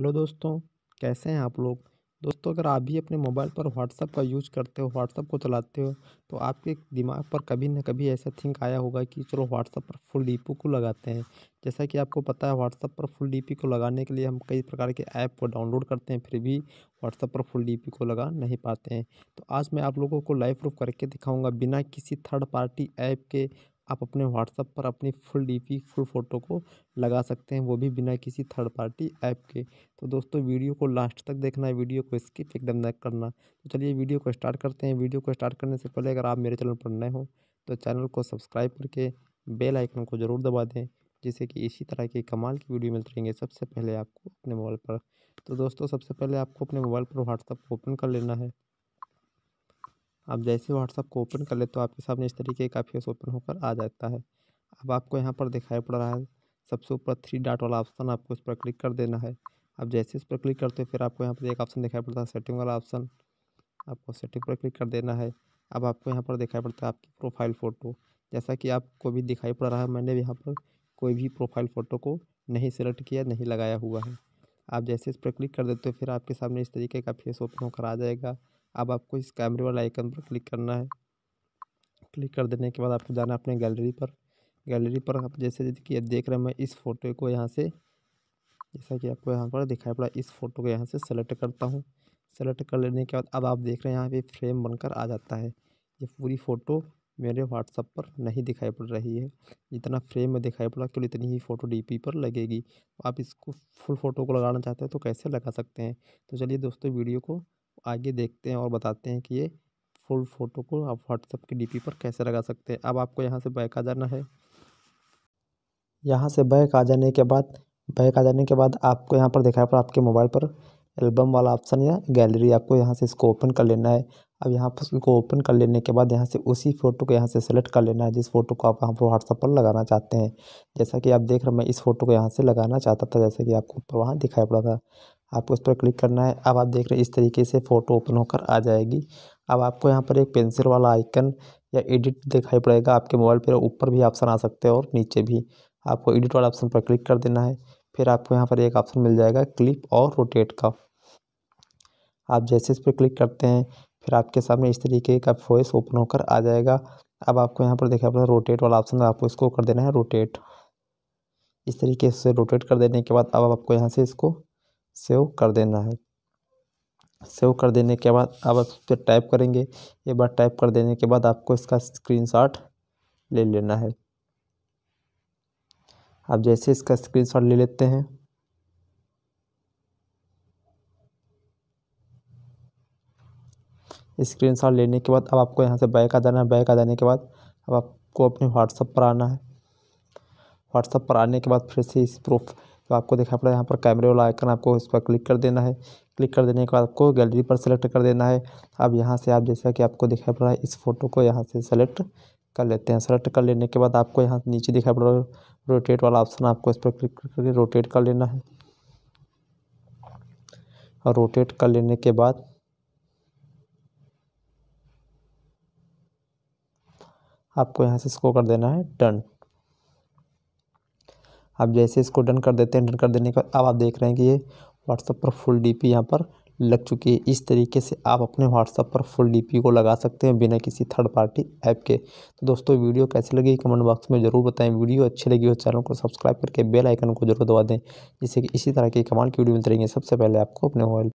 hello दोस्तों कैसे हैं आप लोग दोस्तों अगर आप भी अपने मोबाइल पर व्हाट्सअप का यूज करते हो व्हाट्सअप को चलाते हो तो आपके दिमाग पर कभी ना कभी ऐसा थिंक आया होगा कि चलो व्हाट्सअप पर फुल डीपी को लगाते हैं जैसा कि आपको पता है व्हाट्सअप पर फुल डीपी को लगाने के लिए हम कई प्रकार के ऐप को डाउनलोड करते हैं फिर भी व्हाट्सअप पर फुल डीपी को लगा नहीं पाते हैं तो आज मैं आप लोगों को लाइव प्रूफ करके दिखाऊँगा बिना किसी थर्ड पार्टी ऐप के आप अपने व्हाट्सअप पर अपनी full D P full photo को लगा सकते हैं वो भी बिना किसी थर्ड पार्टी ऐप के तो दोस्तों वीडियो को लास्ट तक देखना है वीडियो को स्किप एकदम न करना तो चलिए वीडियो को स्टार्ट करते हैं वीडियो को स्टार्ट करने से पहले अगर आप मेरे चैनल पर नए हो तो चैनल को सब्सक्राइब करके बेल आइकन को ज़रूर दबा दें जिससे कि इसी तरह की कमाल की वीडियो मिलती रहेंगे सबसे पहले आपको अपने मोबाइल पर तो दोस्तों सबसे पहले आपको अपने मोबाइल पर व्हाट्सअप ओपन कर लेना है आप जैसे व्हाट्सअप को ओपन कर ले तो आपके सामने इस तरीके का फेस ओपन होकर आ जाता है अब आपको यहाँ पर दिखाई पड़ रहा है सबसे ऊपर थ्री डाट वाला ऑप्शन आपको इस पर क्लिक कर देना है अब जैसे इस पर क्लिक करते हो फिर आपको यहाँ पर एक ऑप्शन दिखाई पड़ता है सेटिंग वाला ऑप्शन आपको सेटिंग पर क्लिक कर देना है अब आपको यहाँ पर दिखाई पड़ता है आपकी प्रोफाइल फ़ोटो जैसा कि आपको भी दिखाई पड़ रहा है मैंने यहाँ पर कोई भी प्रोफाइल फ़ोटो को नहीं सेलेक्ट किया नहीं लगाया हुआ है आप जैसे इस पर क्लिक कर देते हो फिर आपके सामने इस तरीके का फेस ओपन होकर आ जाएगा अब आपको इस कैमरे वाला आइकन पर क्लिक करना है क्लिक कर देने के बाद आपको जाना अपने गैलरी पर गैलरी पर आप जैसे कि देख रहे हैं मैं इस फोटो को यहाँ से जैसा कि आपको यहाँ पर दिखाई पड़ा इस फोटो को यहाँ से सेलेक्ट करता हूँ सेलेक्ट कर लेने के बाद अब आप देख रहे हैं यहाँ पे फ्रेम बनकर आ जाता है ये पूरी फ़ोटो मेरे व्हाट्सअप पर नहीं दिखाई पड़ रही है जितना फ्रेम में दिखाई पड़ा केवल इतनी ही फ़ोटो डीपी पर लगेगी आप इसको फुल फ़ोटो को लगाना चाहते हैं तो कैसे लगा सकते हैं तो चलिए दोस्तों वीडियो को आगे देखते हैं और बताते हैं कि ये फुल फ़ोटो को आप व्हाट्सअप की डीपी पर कैसे लगा सकते हैं अब आपको यहाँ से बैक आ जाना है यहाँ से बैक आ जाने के बाद बैक आ जाने के बाद आपको यहाँ पर देखा पर आपके मोबाइल पर एल्बम वाला ऑप्शन या गैलरी आपको यहाँ से इसको ओपन कर लेना है अब यहाँ पर इसको ओपन कर लेने के बाद यहाँ से उसी फ़ोटो को यहाँ से सेलेक्ट कर लेना है जिस फ़ोटो को आप यहाँ पर व्हाट्सअप पर लगाना चाहते हैं जैसा कि आप देख रहे हैं मैं इस फ़ोटो को यहाँ से लगाना चाहता था जैसा कि आपको ऊपर वहाँ दिखाई पड़ा था आपको इस पर क्लिक करना है अब आप देख रहे हैं इस तरीके से फ़ोटो ओपन होकर आ जाएगी अब आपको यहाँ पर एक पेंसिल वाला आइकन या एडिट दिखाई पड़ेगा आपके मोबाइल पर ऊपर भी ऑप्शन आ सकते हैं और नीचे भी आपको एडिट वाला ऑप्शन पर क्लिक कर देना है फिर आपको यहाँ पर एक ऑप्शन मिल जाएगा क्लिप और रोटेट का आप जैसे इस पर क्लिक करते हैं फिर आपके सामने इस तरीके का वॉइस ओपन होकर आ जाएगा अब आपको यहाँ पर देखा पड़ेगा रोटेट वाला ऑप्शन आपको इसको कर देना है रोटेट इस तरीके से रोटेट कर देने के बाद अब आपको यहाँ से इसको सेव कर देना है सेव कर देने के बाद अब आप उस पर टाइप करेंगे एक बार टाइप कर देने के बाद आपको इसका स्क्रीनशॉट ले लेना है आप जैसे इसका स्क्रीनशॉट ले लेते हैं स्क्रीनशॉट लेने के बाद अब आपको यहाँ से बैक आ जाना है बैक आ जाने के बाद अब आपको अपने व्हाट्सएप पर आना है व्हाट्सएप पर आने के बाद फिर से इस प्रूफ तो आपको देखना पड़ा यहाँ पर कैमरे वाला आइकन आपको इस पर क्लिक कर देना है क्लिक कर देने के बाद आपको गैलरी पर सेलेक्ट कर देना है अब यहाँ से आप जैसा कि आपको दिखाई पड़ रहा है इस फोटो को यहाँ से सेलेक्ट कर लेते हैं सेलेक्ट कर लेने के बाद आपको यहाँ नीचे दिखाई पड़ रहा है रोटेट वाला ऑप्शन आपको इस पर क्लिक करके रोटेट कर लेना है और रोटेट कर लेने के बाद आपको यहाँ से इसको कर देना है डन आप जैसे इसको डन कर देते हैं डन कर देने के बाद अब आप देख रहे हैं कि ये व्हाट्सअप पर फुल डी पी यहाँ पर लग चुकी है इस तरीके से आप अपने व्हाट्सअप पर फुल डीपी को लगा सकते हैं बिना किसी थर्ड पार्टी ऐप के तो दोस्तों वीडियो कैसी लगी कमेंट बॉक्स में ज़रूर बताएं वीडियो अच्छी लगी हो चैनल को सब्सक्राइब करके बेल आइकन को जरूर दबा दें जिससे कि इसी तरह की कमाल की वीडियो मिलती रहेंगे सबसे पहले आपको अपने मोबाइल